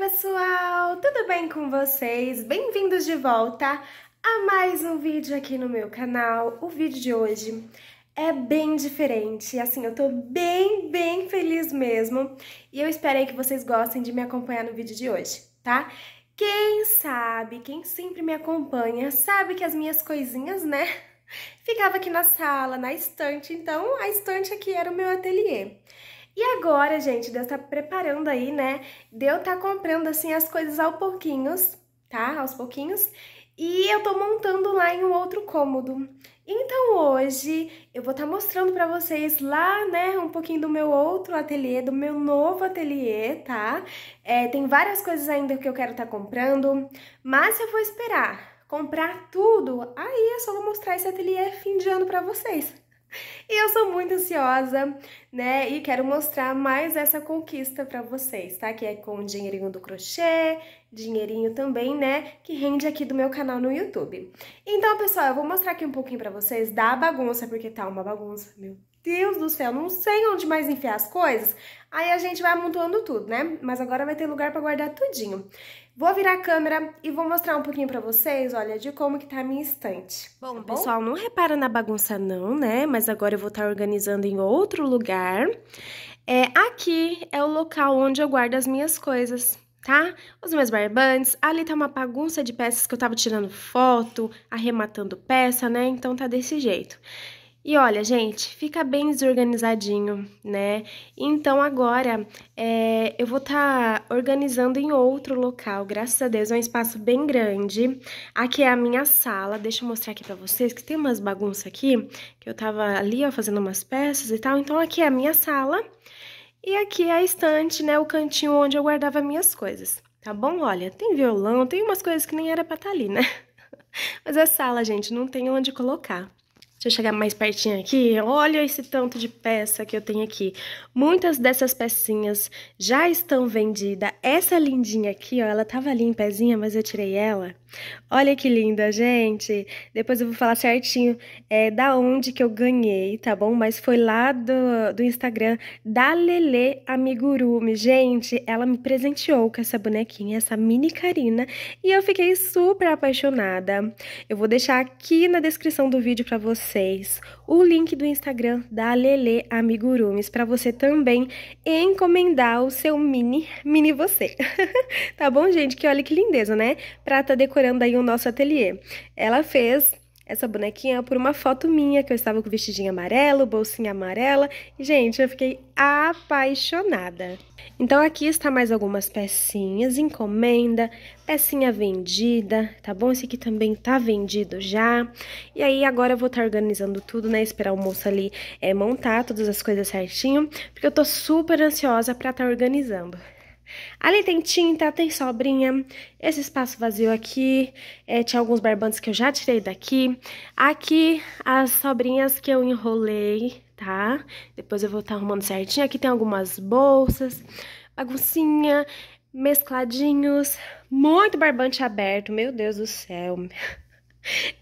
pessoal, tudo bem com vocês? Bem-vindos de volta a mais um vídeo aqui no meu canal. O vídeo de hoje é bem diferente, assim, eu tô bem, bem feliz mesmo e eu esperei que vocês gostem de me acompanhar no vídeo de hoje, tá? Quem sabe, quem sempre me acompanha, sabe que as minhas coisinhas, né, ficava aqui na sala, na estante, então a estante aqui era o meu ateliê. E agora, gente, Deus tá preparando aí, né? Deus tá comprando, assim, as coisas aos pouquinhos, tá? Aos pouquinhos. E eu tô montando lá em um outro cômodo. Então hoje eu vou estar tá mostrando pra vocês lá, né, um pouquinho do meu outro ateliê, do meu novo ateliê, tá? É, tem várias coisas ainda que eu quero estar tá comprando, mas eu vou esperar comprar tudo, aí eu só vou mostrar esse ateliê fim de ano pra vocês. E eu sou muito ansiosa, né? E quero mostrar mais essa conquista para vocês, tá? Que é com o dinheirinho do crochê, dinheirinho também, né? Que rende aqui do meu canal no YouTube. Então, pessoal, eu vou mostrar aqui um pouquinho para vocês da bagunça, porque tá uma bagunça, meu Deus do céu, não sei onde mais enfiar as coisas. Aí a gente vai amontoando tudo, né? Mas agora vai ter lugar para guardar tudinho. Vou virar a câmera e vou mostrar um pouquinho pra vocês, olha, de como que tá a minha estante. Bom, tá bom? pessoal, não repara na bagunça não, né? Mas agora eu vou estar tá organizando em outro lugar. É, aqui é o local onde eu guardo as minhas coisas tá? Os meus barbantes, ali tá uma bagunça de peças que eu tava tirando foto, arrematando peça, né? Então tá desse jeito. E olha, gente, fica bem desorganizadinho, né? Então agora é, eu vou estar tá organizando em outro local, graças a Deus, é um espaço bem grande. Aqui é a minha sala, deixa eu mostrar aqui pra vocês que tem umas bagunças aqui, que eu tava ali, ó, fazendo umas peças e tal. Então aqui é a minha sala e aqui é a estante, né, o cantinho onde eu guardava minhas coisas, tá bom? Olha, tem violão, tem umas coisas que nem era pra estar tá ali, né? Mas é sala, gente, não tem onde colocar. Deixa eu chegar mais pertinho aqui. Olha esse tanto de peça que eu tenho aqui. Muitas dessas pecinhas já estão vendidas. Essa lindinha aqui, ó, ela tava ali em pezinha, mas eu tirei ela. Olha que linda, gente! Depois eu vou falar certinho é, da onde que eu ganhei, tá bom? Mas foi lá do, do Instagram da Lele Amigurumi. Gente, ela me presenteou com essa bonequinha, essa mini Karina, e eu fiquei super apaixonada. Eu vou deixar aqui na descrição do vídeo para vocês o link do Instagram da Lele Amigurumis para você também encomendar o seu mini, mini você. tá bom, gente? Que olha que lindeza, né? Prata decorativa decorando aí o nosso ateliê. Ela fez essa bonequinha por uma foto minha, que eu estava com vestidinho amarelo, bolsinha amarela. E, gente, eu fiquei apaixonada. Então, aqui está mais algumas pecinhas, encomenda, pecinha vendida, tá bom? Esse aqui também tá vendido já. E aí, agora eu vou estar tá organizando tudo, né? Esperar o moço ali é, montar todas as coisas certinho, porque eu tô super ansiosa para estar tá organizando. Ali tem tinta, tem sobrinha, esse espaço vazio aqui, é, tinha alguns barbantes que eu já tirei daqui. Aqui, as sobrinhas que eu enrolei, tá? Depois eu vou estar tá arrumando certinho. Aqui tem algumas bolsas, baguncinha, mescladinhos, muito barbante aberto, meu Deus do céu.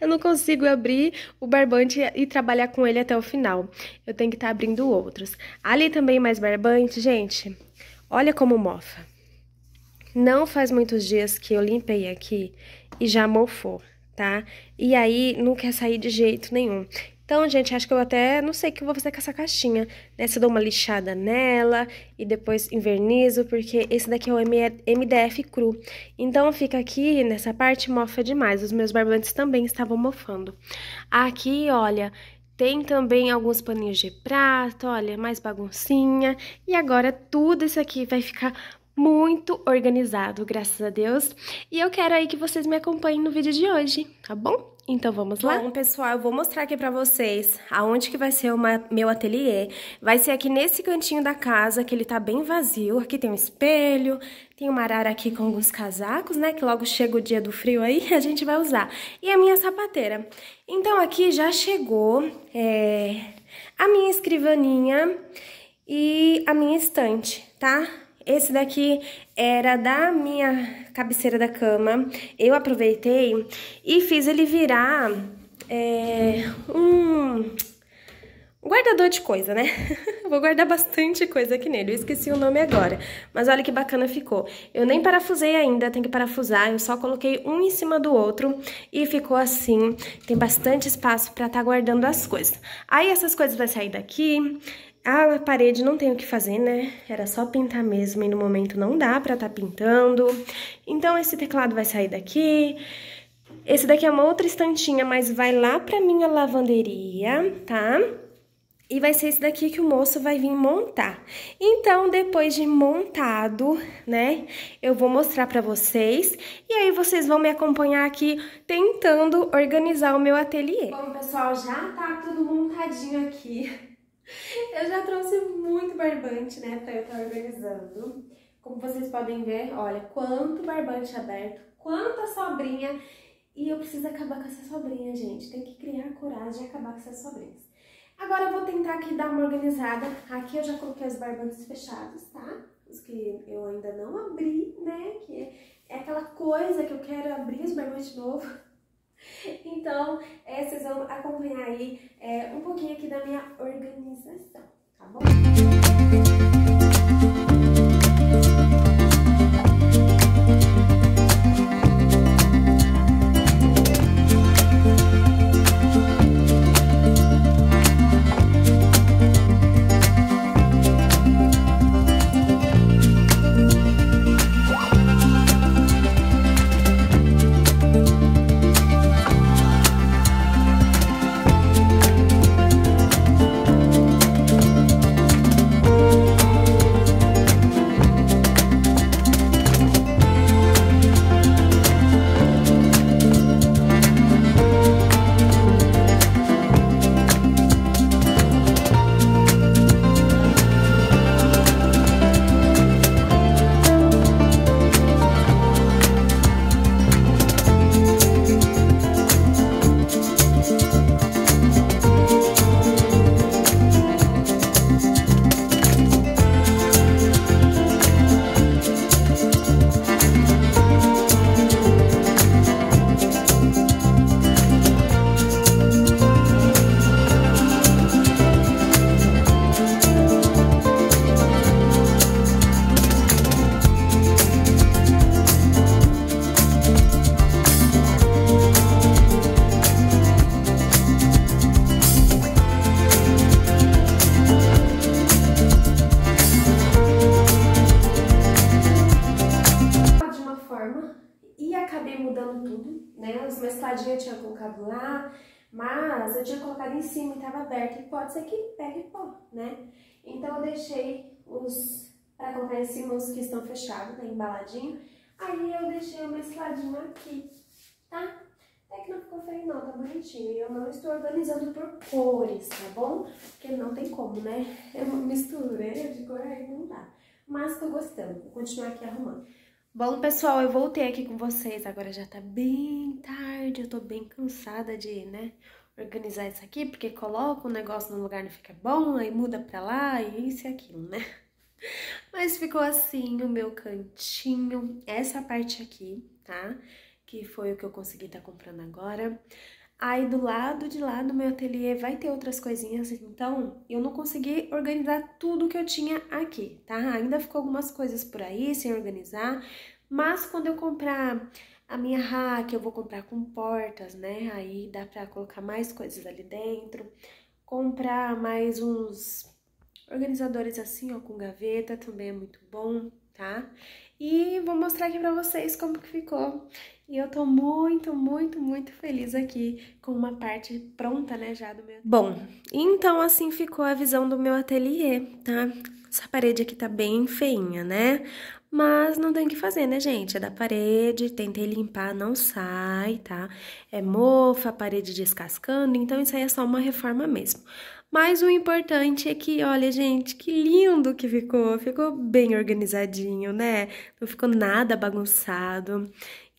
Eu não consigo abrir o barbante e trabalhar com ele até o final. Eu tenho que estar tá abrindo outros. Ali também mais barbante, gente. Olha como mofa. Não faz muitos dias que eu limpei aqui e já mofou, tá? E aí não quer sair de jeito nenhum. Então, gente, acho que eu até não sei o que eu vou fazer com essa caixinha, né? Se eu dou uma lixada nela e depois invernizo, porque esse daqui é o MDF cru. Então, fica aqui nessa parte mofa demais. Os meus barbantes também estavam mofando. Aqui, olha, tem também alguns paninhos de prato, olha, mais baguncinha. E agora tudo isso aqui vai ficar muito organizado, graças a Deus. E eu quero aí que vocês me acompanhem no vídeo de hoje, tá bom? Então vamos lá? Bom, pessoal, eu vou mostrar aqui pra vocês aonde que vai ser o meu ateliê. Vai ser aqui nesse cantinho da casa, que ele tá bem vazio. Aqui tem um espelho, tem uma arara aqui com alguns casacos, né? Que logo chega o dia do frio aí, a gente vai usar. E a minha sapateira. Então aqui já chegou é, a minha escrivaninha e a minha estante, tá? Esse daqui era da minha cabeceira da cama. Eu aproveitei e fiz ele virar é, um guardador de coisa, né? Vou guardar bastante coisa aqui nele, eu esqueci o nome agora. Mas olha que bacana ficou. Eu nem parafusei ainda, tem que parafusar, eu só coloquei um em cima do outro e ficou assim. Tem bastante espaço pra estar tá guardando as coisas. Aí essas coisas vai sair daqui, a parede não tem o que fazer, né? Era só pintar mesmo e no momento não dá pra tá pintando. Então esse teclado vai sair daqui. Esse daqui é uma outra estantinha, mas vai lá pra minha lavanderia, tá? E vai ser esse daqui que o moço vai vir montar. Então, depois de montado, né, eu vou mostrar pra vocês. E aí vocês vão me acompanhar aqui tentando organizar o meu ateliê. Bom, pessoal, já tá tudo montadinho aqui. Eu já trouxe muito barbante, né, pra eu estar tá organizando. Como vocês podem ver, olha, quanto barbante aberto, quanta sobrinha. E eu preciso acabar com essa sobrinha, gente. Tem que criar coragem e acabar com essas sobrinhas. Agora eu vou tentar aqui dar uma organizada. Aqui eu já coloquei os barbantes fechados, tá? Os que eu ainda não abri, né? Que é aquela coisa que eu quero abrir os barbantes de novo. Então, é, vocês vão acompanhar aí é, um pouquinho aqui da minha organização, tá bom? em cima estava aberto, e pode ser que pegue pó, né? Então eu deixei os, para colocar em cima os que estão fechados, tá embaladinho, aí eu deixei o mescladinho aqui, tá? É que não ficou feio não, tá bonitinho, e eu não estou organizando por cores, tá bom? Porque não tem como, né? Eu é misturei né? De cor aí não dá. Mas tô gostando, vou continuar aqui arrumando. Bom, pessoal, eu voltei aqui com vocês, agora já tá bem tarde, eu tô bem cansada de, né, organizar isso aqui, porque coloca o um negócio num lugar não fica bom, aí muda pra lá e isso e aquilo, né? Mas ficou assim o meu cantinho, essa parte aqui, tá? Que foi o que eu consegui estar tá comprando agora. Aí do lado de lá do meu ateliê vai ter outras coisinhas, então eu não consegui organizar tudo que eu tinha aqui, tá? Ainda ficou algumas coisas por aí sem organizar, mas quando eu comprar a minha rack eu vou comprar com portas, né? Aí dá pra colocar mais coisas ali dentro. Comprar mais uns organizadores assim, ó, com gaveta também é muito bom, tá? E vou mostrar aqui pra vocês como que ficou. E eu tô muito, muito, muito feliz aqui com uma parte pronta, né, já do meu... Bom, então assim ficou a visão do meu ateliê, tá? Essa parede aqui tá bem feinha, né? Mas não tem o que fazer, né, gente? É da parede, tentei limpar, não sai, tá? É mofa, a parede descascando, então isso aí é só uma reforma mesmo. Mas o importante é que, olha, gente, que lindo que ficou. Ficou bem organizadinho, né? Não ficou nada bagunçado.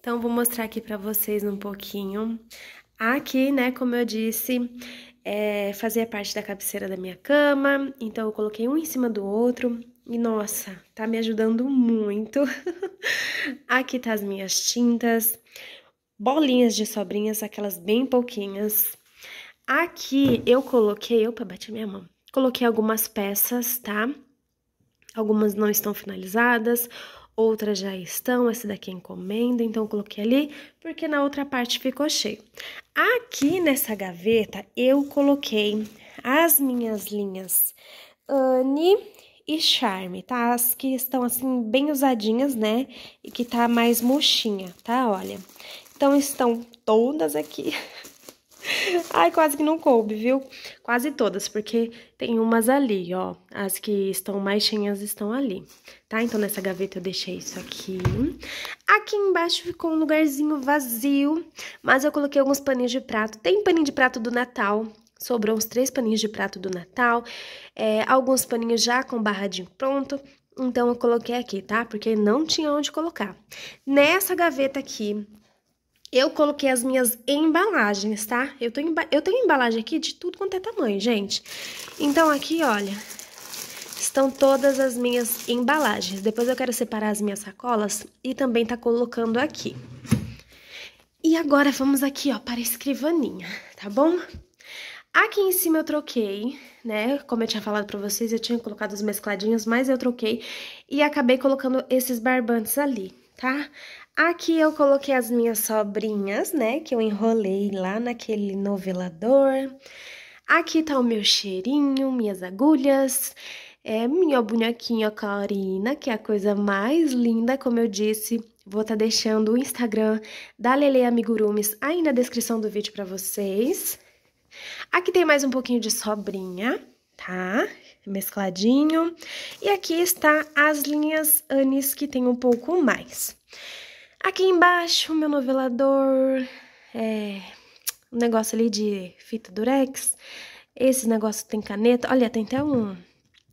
Então, vou mostrar aqui para vocês um pouquinho. Aqui, né, como eu disse, é, fazia parte da cabeceira da minha cama, então eu coloquei um em cima do outro, e nossa, tá me ajudando muito. Aqui tá as minhas tintas, bolinhas de sobrinhas, aquelas bem pouquinhas. Aqui eu coloquei, opa, bati minha mão. Coloquei algumas peças, tá? Algumas não estão finalizadas, outras já estão, essa daqui é encomenda, então coloquei ali, porque na outra parte ficou cheio. Aqui nessa gaveta eu coloquei as minhas linhas Anne e charme, tá? As que estão assim bem usadinhas, né? E que tá mais murchinha, tá? Olha. Então estão todas aqui. Ai, quase que não coube, viu? Quase todas, porque tem umas ali, ó. As que estão mais cheias estão ali, tá? Então, nessa gaveta eu deixei isso aqui. Aqui embaixo ficou um lugarzinho vazio, mas eu coloquei alguns paninhos de prato. Tem paninho de prato do Natal, Sobrou uns três paninhos de prato do Natal, é, alguns paninhos já com barradinho pronto. Então, eu coloquei aqui, tá? Porque não tinha onde colocar. Nessa gaveta aqui, eu coloquei as minhas embalagens, tá? Eu, tenho eu tenho embalagem aqui de tudo quanto é tamanho, gente. Então, aqui, olha, estão todas as minhas embalagens. Depois eu quero separar as minhas sacolas e também tá colocando aqui. E agora vamos aqui, ó, para a escrivaninha, tá bom? Aqui em cima eu troquei, né? Como eu tinha falado pra vocês, eu tinha colocado os mescladinhos, mas eu troquei e acabei colocando esses barbantes ali, tá? Aqui eu coloquei as minhas sobrinhas, né? Que eu enrolei lá naquele novelador. Aqui tá o meu cheirinho, minhas agulhas, é minha bonequinha Karina, que é a coisa mais linda, como eu disse. Vou estar tá deixando o Instagram da Lele Amigurumis aí na descrição do vídeo pra vocês. Aqui tem mais um pouquinho de sobrinha, tá? Mescladinho. E aqui está as linhas anis que tem um pouco mais. Aqui embaixo, meu novelador, é, um negócio ali de fita durex. Esse negócio tem caneta. Olha, tem até um...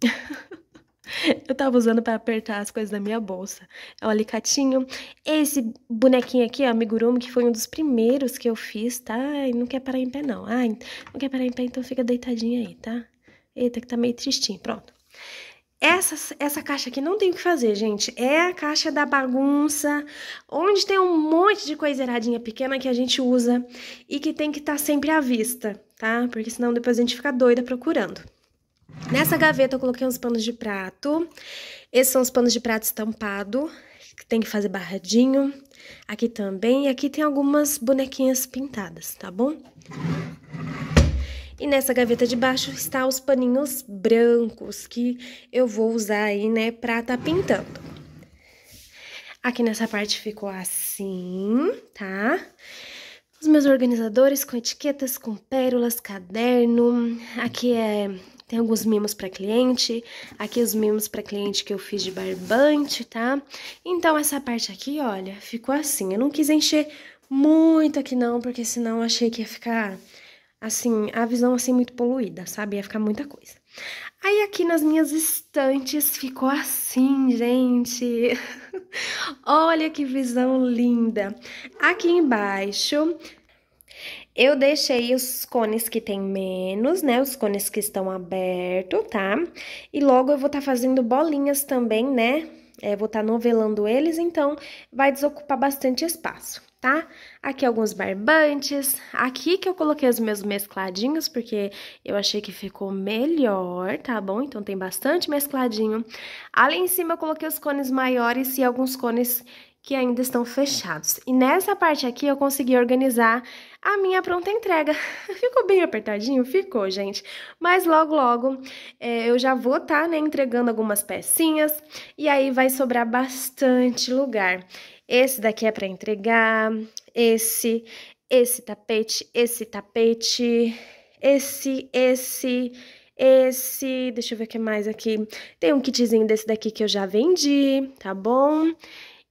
Eu tava usando para apertar as coisas da minha bolsa. É o alicatinho. Esse bonequinho aqui, ó, amigurumi, que foi um dos primeiros que eu fiz, tá? Ai, não quer parar em pé, não. Ai, não quer parar em pé, então fica deitadinho aí, tá? Eita, que tá meio tristinho. Pronto. Essa, essa caixa aqui não tem o que fazer, gente. É a caixa da bagunça, onde tem um monte de coisa erradinha pequena que a gente usa e que tem que estar tá sempre à vista, tá? Porque senão depois a gente fica doida procurando. Nessa gaveta eu coloquei uns panos de prato. Esses são os panos de prato estampado, que tem que fazer barradinho. Aqui também. E aqui tem algumas bonequinhas pintadas, tá bom? E nessa gaveta de baixo está os paninhos brancos que eu vou usar aí, né, pra tá pintando. Aqui nessa parte ficou assim, tá? Os meus organizadores com etiquetas, com pérolas, caderno. Aqui é tem alguns mimos para cliente, aqui os mimos para cliente que eu fiz de barbante, tá? Então essa parte aqui, olha, ficou assim. Eu não quis encher muito aqui não, porque senão eu achei que ia ficar assim, a visão assim muito poluída, sabe? Ia ficar muita coisa. Aí aqui nas minhas estantes ficou assim, gente. Olha que visão linda. Aqui embaixo eu deixei os cones que tem menos, né? Os cones que estão abertos, tá? E logo eu vou estar tá fazendo bolinhas também, né? É, vou estar tá novelando eles, então vai desocupar bastante espaço, tá? Aqui alguns barbantes, aqui que eu coloquei os meus mescladinhos, porque eu achei que ficou melhor, tá bom? Então tem bastante mescladinho. Ali em cima eu coloquei os cones maiores e alguns cones que ainda estão fechados. E nessa parte aqui eu consegui organizar a minha pronta entrega. Ficou bem apertadinho? Ficou, gente. Mas logo, logo é, eu já vou estar tá, né, entregando algumas pecinhas e aí vai sobrar bastante lugar. Esse daqui é para entregar, esse, esse tapete, esse tapete, esse, esse esse, deixa eu ver o que mais aqui. Tem um kitzinho desse daqui que eu já vendi, tá bom?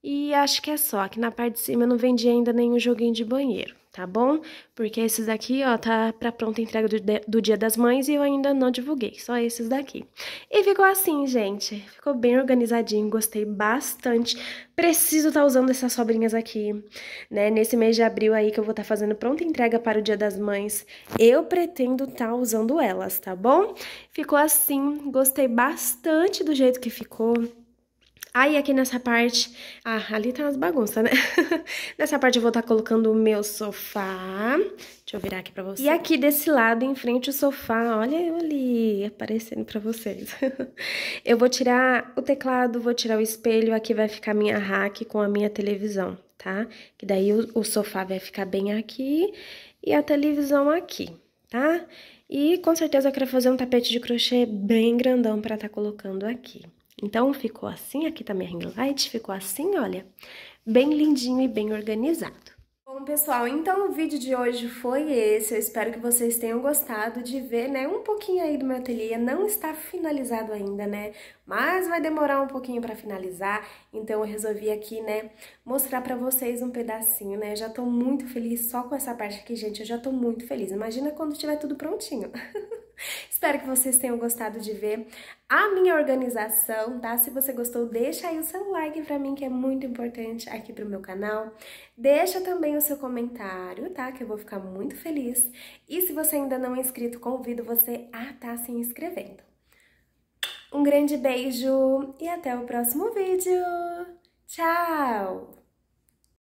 E acho que é só, aqui na parte de cima eu não vendi ainda nenhum joguinho de banheiro, tá bom? Porque esses daqui, ó, tá pra pronta entrega do, do Dia das Mães e eu ainda não divulguei, só esses daqui. E ficou assim, gente, ficou bem organizadinho, gostei bastante. Preciso estar tá usando essas sobrinhas aqui, né? Nesse mês de abril aí que eu vou estar tá fazendo pronta entrega para o Dia das Mães, eu pretendo estar tá usando elas, tá bom? Ficou assim, gostei bastante do jeito que ficou. Aí aqui nessa parte, ah, ali tá umas bagunças, né? nessa parte eu vou estar tá colocando o meu sofá. Deixa eu virar aqui pra vocês. E aqui desse lado, em frente ao sofá, olha eu ali aparecendo pra vocês. eu vou tirar o teclado, vou tirar o espelho, aqui vai ficar minha rack com a minha televisão, tá? Que daí o, o sofá vai ficar bem aqui e a televisão aqui, tá? E com certeza eu quero fazer um tapete de crochê bem grandão pra estar tá colocando aqui. Então, ficou assim, aqui tá minha ring light, ficou assim, olha, bem lindinho e bem organizado. Bom, pessoal, então o vídeo de hoje foi esse. Eu espero que vocês tenham gostado de ver, né, um pouquinho aí do meu ateliê. Não está finalizado ainda, né, mas vai demorar um pouquinho para finalizar. Então eu resolvi aqui, né, mostrar para vocês um pedacinho, né. Eu já tô muito feliz só com essa parte aqui, gente. Eu já tô muito feliz. Imagina quando tiver tudo prontinho. Espero que vocês tenham gostado de ver a minha organização, tá? Se você gostou, deixa aí o seu like pra mim, que é muito importante aqui pro meu canal. Deixa também o seu comentário, tá? Que eu vou ficar muito feliz. E se você ainda não é inscrito, convido você a estar tá se inscrevendo. Um grande beijo e até o próximo vídeo! Tchau!